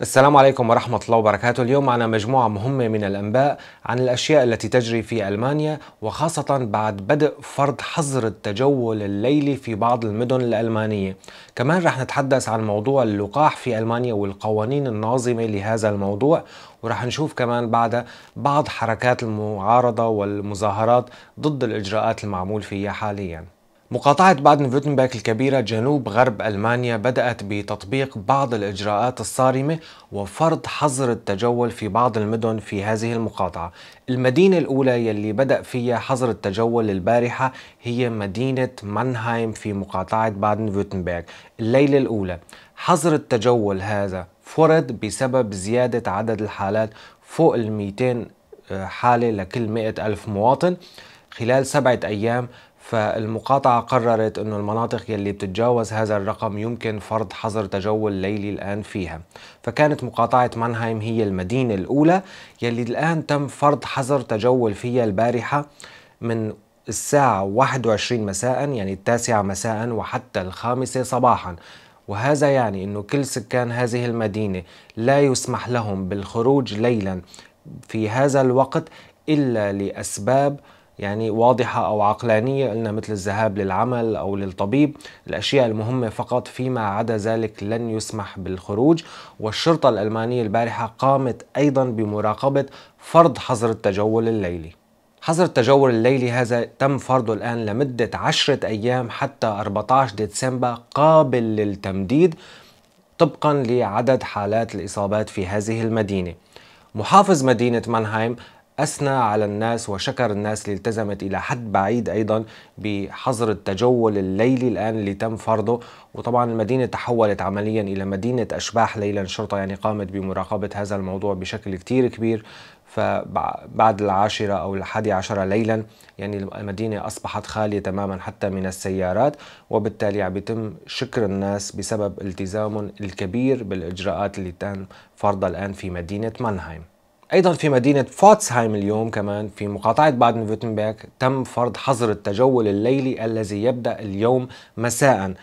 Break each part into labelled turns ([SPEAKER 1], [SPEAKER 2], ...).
[SPEAKER 1] السلام عليكم ورحمة الله وبركاته اليوم معنا مجموعة مهمة من الأنباء عن الأشياء التي تجري في ألمانيا وخاصة بعد بدء فرض حظر التجول الليلي في بعض المدن الألمانية كمان رح نتحدث عن موضوع اللقاح في ألمانيا والقوانين الناظمة لهذا الموضوع ورح نشوف كمان بعد بعض حركات المعارضة والمظاهرات ضد الإجراءات المعمول فيها حالياً مقاطعة بادن فيرتنبرغ الكبيرة جنوب غرب ألمانيا بدأت بتطبيق بعض الإجراءات الصارمة وفرض حظر التجول في بعض المدن في هذه المقاطعة المدينة الأولى يلي بدأ فيها حظر التجول البارحة هي مدينة مانهايم في مقاطعة بادن فيرتنبرغ الليلة الأولى حظر التجول هذا فرض بسبب زيادة عدد الحالات فوق ال 200 آه، حالة لكل مئة ألف مواطن خلال سبعة أيام فالمقاطعة قررت أن المناطق يلي بتتجاوز هذا الرقم يمكن فرض حظر تجول ليلي الآن فيها فكانت مقاطعة مانهايم هي المدينة الأولى يلي الآن تم فرض حظر تجول فيها البارحة من الساعة 21 مساء يعني التاسعة مساء وحتى الخامسة صباحا وهذا يعني أنه كل سكان هذه المدينة لا يسمح لهم بالخروج ليلا في هذا الوقت إلا لأسباب يعني واضحة أو عقلانية قلنا مثل الذهاب للعمل أو للطبيب الأشياء المهمة فقط فيما عدا ذلك لن يسمح بالخروج والشرطة الألمانية البارحة قامت أيضا بمراقبة فرض حظر التجول الليلي حظر التجول الليلي هذا تم فرضه الآن لمدة عشرة أيام حتى 14 ديسمبر قابل للتمديد طبقا لعدد حالات الإصابات في هذه المدينة محافظ مدينة مانهايم أثنى على الناس وشكر الناس اللي التزمت إلى حد بعيد أيضا بحظر التجول الليلي الآن اللي تم فرضه وطبعا المدينة تحولت عمليا إلى مدينة أشباح ليلا الشرطة يعني قامت بمراقبة هذا الموضوع بشكل كتير كبير فبعد العاشرة أو الحادي عشرة ليلا يعني المدينة أصبحت خالية تماما حتى من السيارات وبالتالي عم بيتم شكر الناس بسبب التزامهم الكبير بالإجراءات اللي تم فرضها الآن في مدينة مانهايم ايضا في مدينه فوتسهايم اليوم كمان في مقاطعه بادن فيرتنبرغ تم فرض حظر التجول الليلي الذي يبدا اليوم مساء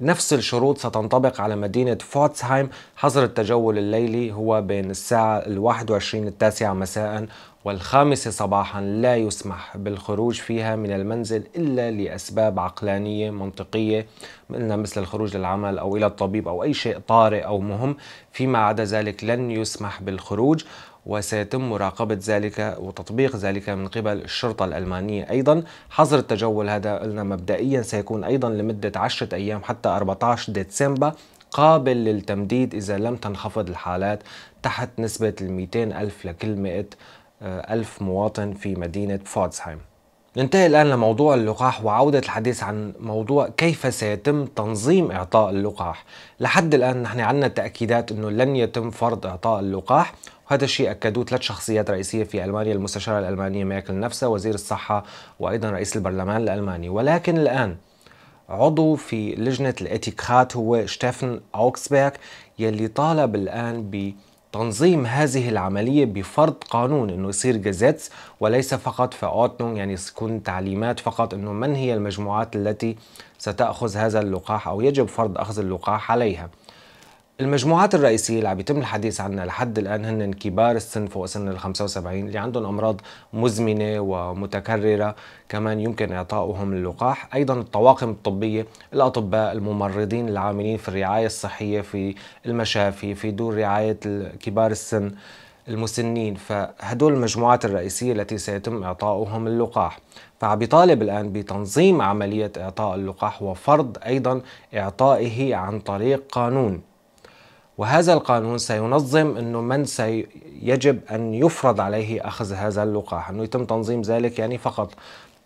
[SPEAKER 1] نفس الشروط ستنطبق على مدينة فوتسهايم حظر التجول الليلي هو بين الساعة الواحد وعشرين التاسعة مساء والخامسة صباحا لا يسمح بالخروج فيها من المنزل إلا لأسباب عقلانية منطقية مثل الخروج للعمل أو إلى الطبيب أو أي شيء طارئ أو مهم فيما عدا ذلك لن يسمح بالخروج وسيتم مراقبة ذلك وتطبيق ذلك من قبل الشرطة الألمانية أيضا حظر التجول هذا قلنا مبدئيا سيكون أيضا لمدة 10 أيام حتى 14 ديسمبر قابل للتمديد إذا لم تنخفض الحالات تحت نسبة 200 ألف لكل 100 آه، ألف مواطن في مدينة فودسهايم ننتهي الآن لموضوع اللقاح وعودة الحديث عن موضوع كيف سيتم تنظيم إعطاء اللقاح لحد الآن نحن عندنا تأكيدات أنه لن يتم فرض إعطاء اللقاح وهذا الشيء أكدوه ثلاث شخصيات رئيسية في ألمانيا المستشارة الألمانية ميكل نفسها وزير الصحة وأيضا رئيس البرلمان الألماني ولكن الآن عضو في لجنة الاتيكات هو شتيفن أوكسبيرغ يلي طالب الآن ب تنظيم هذه العملية بفرض قانون انه يصير جزيتس وليس فقط اوتنون يعني تكون تعليمات فقط انه من هي المجموعات التي ستأخذ هذا اللقاح او يجب فرض اخذ اللقاح عليها المجموعات الرئيسية اللي عم يتم الحديث عنها لحد الآن هن كبار السن فوق سن ال 75 اللي عندهم أمراض مزمنة ومتكررة كمان يمكن إعطاؤهم اللقاح أيضا الطواقم الطبية الأطباء الممرضين العاملين في الرعاية الصحية في المشافي في دور رعاية كبار السن المسنين فهدول المجموعات الرئيسية التي سيتم إعطاؤهم اللقاح فعم يطالب الآن بتنظيم عملية إعطاء اللقاح وفرض أيضا إعطائه عن طريق قانون وهذا القانون سينظم انه من سيجب ان يفرض عليه اخذ هذا اللقاح انه يتم تنظيم ذلك يعني فقط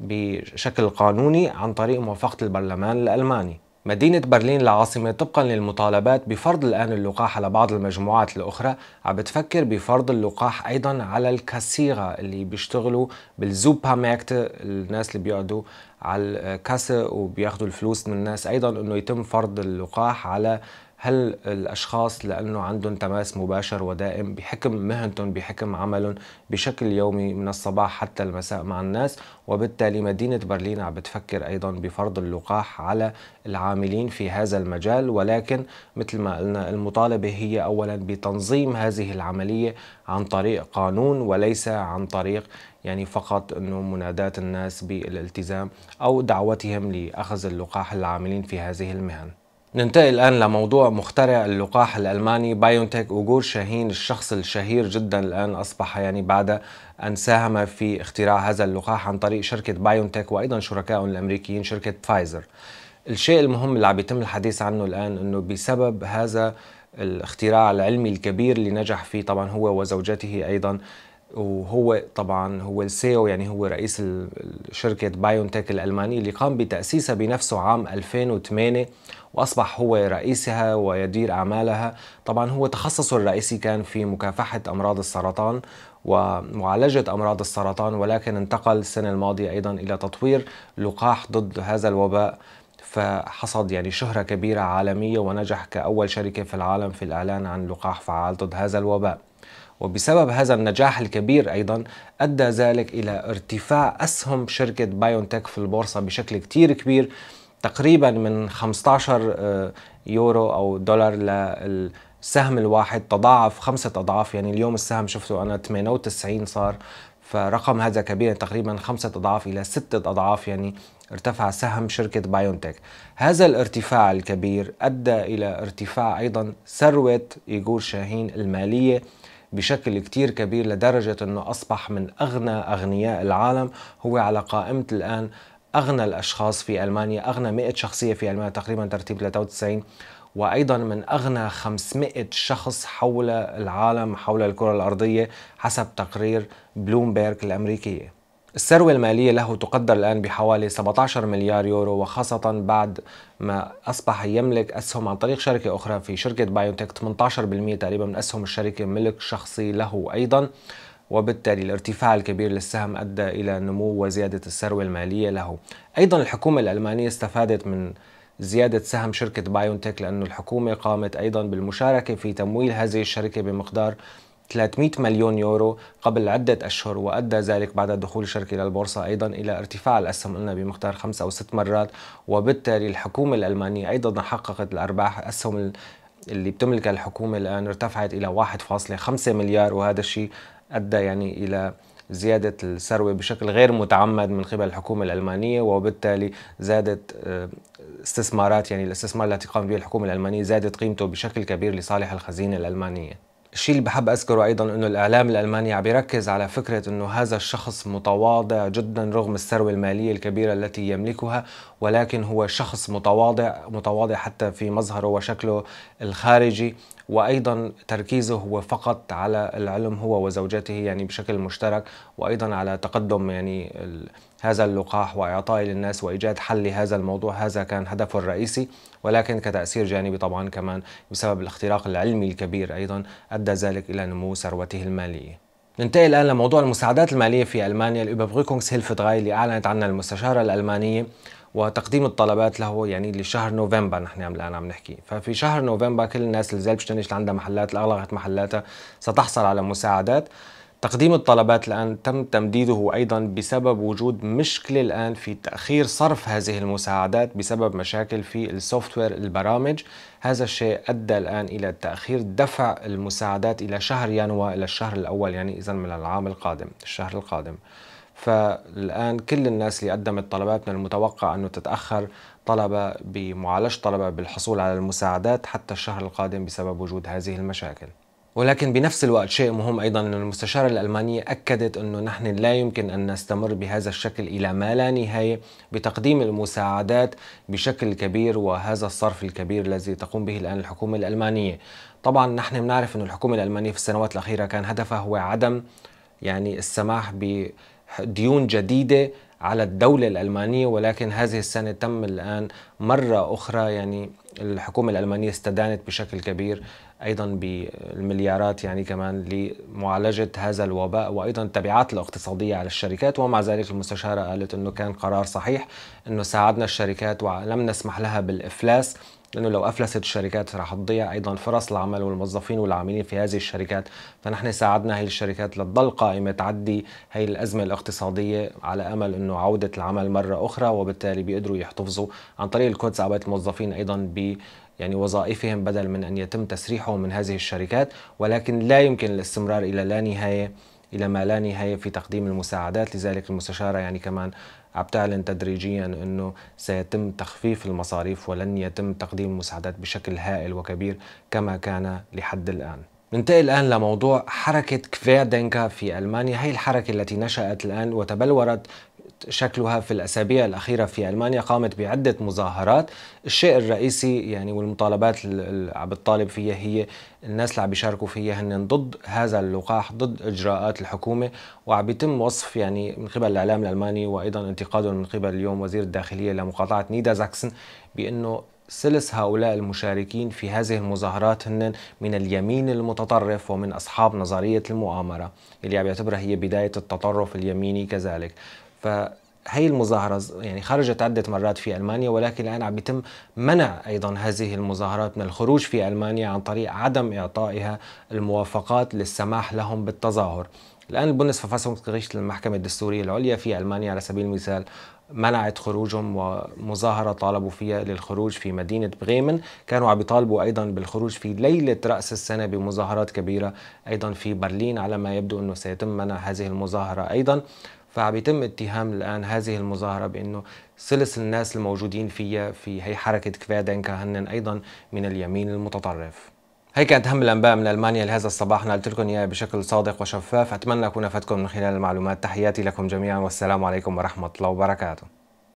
[SPEAKER 1] بشكل قانوني عن طريق موافقه البرلمان الالماني مدينة برلين العاصمة طبقا للمطالبات بفرض الآن اللقاح على بعض المجموعات الأخرى عم بتفكر بفرض اللقاح أيضا على الكسيغة اللي بيشتغلوا بالزوبا ماكت الناس اللي بيقعدوا على الكاسة وبياخدوا الفلوس من الناس أيضا أنه يتم فرض اللقاح على هل الأشخاص لأنه عندهم تماس مباشر ودائم بحكم مهنتهم بحكم عملهم بشكل يومي من الصباح حتى المساء مع الناس وبالتالي مدينة برلين عم بتفكر أيضا بفرض اللقاح على العاملين في هذا المجال ولكن مثل ما قلنا المطالبة هي أولا بتنظيم هذه العملية عن طريق قانون وليس عن طريق يعني فقط انه منادات الناس بالالتزام او دعوتهم لاخذ اللقاح العاملين في هذه المهن ننتقل الآن لموضوع مخترع اللقاح الألماني بايونتك وجور شاهين الشخص الشهير جدا الآن أصبح يعني بعد أن ساهم في اختراع هذا اللقاح عن طريق شركة بايونتك وأيضا شركاء الأمريكيين شركة فايزر الشيء المهم اللي عم يتم الحديث عنه الآن أنه بسبب هذا الاختراع العلمي الكبير اللي نجح فيه طبعا هو وزوجته أيضا وهو طبعا هو السيو e يعني هو رئيس شركة بايونتك الألماني اللي قام بتأسيسها بنفسه عام 2008 وأصبح هو رئيسها ويدير أعمالها طبعا هو تخصصه الرئيسي كان في مكافحة أمراض السرطان ومعالجة أمراض السرطان ولكن انتقل السنة الماضية أيضا إلى تطوير لقاح ضد هذا الوباء فحصد يعني شهرة كبيرة عالمية ونجح كأول شركة في العالم في الإعلان عن لقاح فعال ضد هذا الوباء وبسبب هذا النجاح الكبير أيضا أدى ذلك إلى ارتفاع أسهم شركة بايونتك في البورصة بشكل كتير كبير تقريبا من 15 آه، يورو أو دولار للسهم الواحد تضاعف خمسة أضعاف يعني اليوم السهم شفته أنا 98 صار فرقم هذا كبير تقريبا خمسة أضعاف إلى ستة أضعاف يعني ارتفع سهم شركة بايونتك هذا الارتفاع الكبير أدى إلى ارتفاع أيضا ثروة إيغور شاهين المالية بشكل كتير كبير لدرجة أنه أصبح من أغنى أغنياء العالم هو على قائمة الآن أغنى الأشخاص في ألمانيا أغنى 100 شخصية في ألمانيا تقريبا ترتيب 93 وايضا من اغنى 500 شخص حول العالم حول الكره الارضيه حسب تقرير بلومبيرغ الامريكيه الثروة المالية له تقدر الآن بحوالي 17 مليار يورو وخاصة بعد ما أصبح يملك أسهم عن طريق شركة أخرى في شركة بايونتك 18% تقريبا من أسهم الشركة ملك شخصي له أيضا وبالتالي الارتفاع الكبير للسهم أدى إلى نمو وزيادة الثروة المالية له أيضا الحكومة الألمانية استفادت من زيادة سهم شركة بايونتك لأن الحكومة قامت أيضا بالمشاركة في تمويل هذه الشركة بمقدار 300 مليون يورو قبل عدة أشهر وأدى ذلك بعد دخول الشركة إلى البورصة أيضا إلى ارتفاع الأسهم قلنا بمقدار خمسة أو ست مرات وبالتالي الحكومة الألمانية أيضا حققت الأرباح أسهم اللي بتملكها الحكومة الآن ارتفعت إلى 1.5 مليار وهذا الشيء أدى يعني إلى زيادة الثروة بشكل غير متعمد من قبل الحكومة الألمانية وبالتالي زادت آه، استثمارات يعني الاستثمار التي قام به الحكومة الألمانية زادت قيمته بشكل كبير لصالح الخزينة الألمانية الشيء اللي بحب اذكره ايضا انه الاعلام الالماني عم بيركز على فكره انه هذا الشخص متواضع جدا رغم الثروه الماليه الكبيره التي يملكها ولكن هو شخص متواضع متواضع حتى في مظهره وشكله الخارجي وأيضا تركيزه هو فقط على العلم هو وزوجته يعني بشكل مشترك وأيضا على تقدم يعني هذا اللقاح وإعطائه للناس وإيجاد حل لهذا الموضوع هذا كان هدفه الرئيسي ولكن كتأثير جانبي طبعا كمان بسبب الاختراق العلمي الكبير أيضا أدى ذلك إلى نمو ثروته المالية ننتقل الآن لموضوع المساعدات المالية في ألمانيا الأوبربريكونغس هيلف اللي أعلنت عنها المستشارة الألمانية وتقديم الطلبات له يعني لشهر نوفمبر نحن الان عم نحكي ففي شهر نوفمبر كل الناس اللي زالت تشتغل عندها محلات اللي اغلقت محلاتها ستحصل على مساعدات تقديم الطلبات الآن تم تمديده أيضا بسبب وجود مشكلة الآن في تأخير صرف هذه المساعدات بسبب مشاكل في السوفت وير البرامج هذا الشيء أدى الآن إلى تأخير دفع المساعدات إلى شهر يناير إلى الشهر الأول يعني إذا من العام القادم الشهر القادم فالآن كل الناس اللي قدمت طلبات من المتوقع أنه تتأخر طلبة بمعالجة طلبة بالحصول على المساعدات حتى الشهر القادم بسبب وجود هذه المشاكل ولكن بنفس الوقت شيء مهم أيضا أن المستشارة الألمانية أكدت أنه نحن لا يمكن أن نستمر بهذا الشكل إلى ما لا نهاية بتقديم المساعدات بشكل كبير وهذا الصرف الكبير الذي تقوم به الآن الحكومة الألمانية طبعا نحن بنعرف أن الحكومة الألمانية في السنوات الأخيرة كان هدفها هو عدم يعني السماح ب ديون جديدة على الدولة الألمانية ولكن هذه السنة تم الآن مرة أخرى يعني الحكومة الألمانية استدانت بشكل كبير أيضا بالمليارات يعني كمان لمعالجة هذا الوباء وأيضا التبعات الاقتصادية على الشركات ومع ذلك المستشارة قالت أنه كان قرار صحيح أنه ساعدنا الشركات ولم نسمح لها بالإفلاس لانه لو افلست الشركات رح تضيع ايضا فرص العمل والموظفين والعاملين في هذه الشركات فنحن ساعدنا هذه الشركات لتضل قائمه تعدي هي الازمه الاقتصاديه على امل انه عوده العمل مره اخرى وبالتالي بيقدروا يحتفظوا عن طريق الكود ساعدت الموظفين ايضا ب يعني وظائفهم بدل من ان يتم تسريحهم من هذه الشركات ولكن لا يمكن الاستمرار الى لا نهايه الى ما لا نهايه في تقديم المساعدات لذلك المستشاره يعني كمان عم تعلن تدريجيا انه سيتم تخفيف المصاريف ولن يتم تقديم المساعدات بشكل هائل وكبير كما كان لحد الان. ننتقل الآن لموضوع حركة كفيردينكا في ألمانيا هي الحركة التي نشأت الآن وتبلورت شكلها في الأسابيع الأخيرة في ألمانيا قامت بعدة مظاهرات الشيء الرئيسي يعني والمطالبات اللي عم بتطالب فيها هي الناس اللي عم بيشاركوا فيها هن ضد هذا اللقاح ضد إجراءات الحكومة وعم يتم وصف يعني من قبل الإعلام الألماني وأيضا انتقاده من قبل اليوم وزير الداخلية لمقاطعة نيدا زاكسن بأنه سلس هؤلاء المشاركين في هذه المظاهرات هن من اليمين المتطرف ومن أصحاب نظرية المؤامرة اللي عم يعتبرها هي بداية التطرف اليميني كذلك فهي المظاهرة يعني خرجت عدة مرات في ألمانيا ولكن الآن عم يتم منع أيضا هذه المظاهرات من الخروج في ألمانيا عن طريق عدم إعطائها الموافقات للسماح لهم بالتظاهر الآن قريش للمحكمة الدستورية العليا في ألمانيا على سبيل المثال منعت خروجهم ومظاهرة طالبوا فيها للخروج في مدينة بريمن كانوا عم يطالبوا أيضا بالخروج في ليلة رأس السنة بمظاهرات كبيرة أيضا في برلين على ما يبدو أنه سيتم منع هذه المظاهرة أيضا فبيتم اتهام الآن هذه المظاهرة بأنه سلس الناس الموجودين فيها في هي حركة كفادنكا هن أيضا من اليمين المتطرف هي كانت أهم الأنباء من ألمانيا لهذا الصباح نقلت لكم إياها بشكل صادق وشفاف أتمنى أكون أفدتكم من خلال المعلومات تحياتي لكم جميعا والسلام عليكم ورحمة الله وبركاته